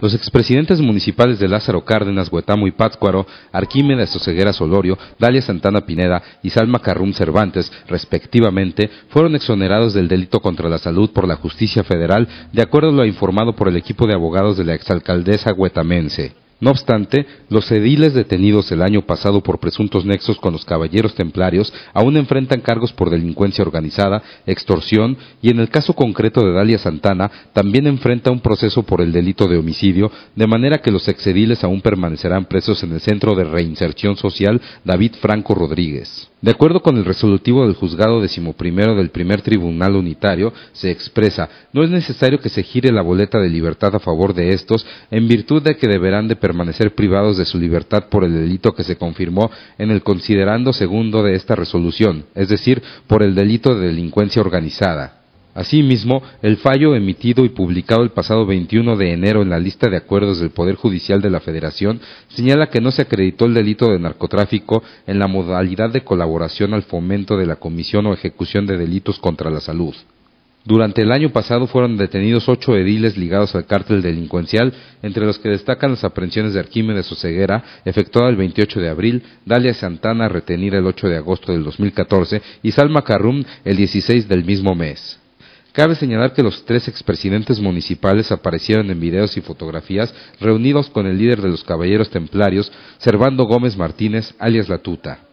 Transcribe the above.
Los expresidentes municipales de Lázaro Cárdenas, Huetamo y Pátzcuaro, Arquímedes Oseguera Solorio, Dalia Santana Pineda y Salma Carrum Cervantes, respectivamente, fueron exonerados del delito contra la salud por la justicia federal, de acuerdo a lo informado por el equipo de abogados de la exalcaldesa huetamense. No obstante, los ediles detenidos el año pasado por presuntos nexos con los caballeros templarios aún enfrentan cargos por delincuencia organizada, extorsión y en el caso concreto de Dalia Santana también enfrenta un proceso por el delito de homicidio, de manera que los exediles aún permanecerán presos en el Centro de Reinserción Social David Franco Rodríguez. De acuerdo con el resolutivo del juzgado decimoprimero del primer tribunal unitario, se expresa, no es necesario que se gire la boleta de libertad a favor de estos, en virtud de que deberán de permanecer privados de su libertad por el delito que se confirmó en el considerando segundo de esta resolución, es decir, por el delito de delincuencia organizada. Asimismo, el fallo emitido y publicado el pasado 21 de enero en la lista de acuerdos del Poder Judicial de la Federación señala que no se acreditó el delito de narcotráfico en la modalidad de colaboración al fomento de la comisión o ejecución de delitos contra la salud. Durante el año pasado fueron detenidos ocho ediles ligados al cártel delincuencial, entre los que destacan las aprehensiones de Arquímedes Oceguera, efectuada el 28 de abril, Dalia Santana, retenida el 8 de agosto del 2014, y Salma Carrum, el 16 del mismo mes. Cabe señalar que los tres expresidentes municipales aparecieron en videos y fotografías reunidos con el líder de los Caballeros Templarios, Servando Gómez Martínez, alias Latuta.